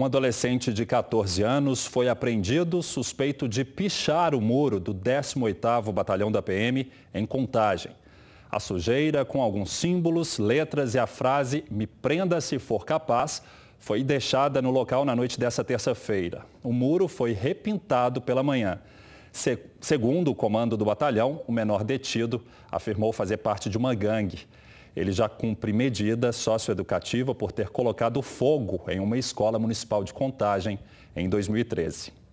Um adolescente de 14 anos foi apreendido suspeito de pichar o muro do 18º Batalhão da PM em Contagem. A sujeira, com alguns símbolos, letras e a frase Me prenda se for capaz, foi deixada no local na noite dessa terça-feira. O muro foi repintado pela manhã. Se, segundo o comando do batalhão, o menor detido afirmou fazer parte de uma gangue. Ele já cumpre medida socioeducativa por ter colocado fogo em uma escola municipal de contagem em 2013.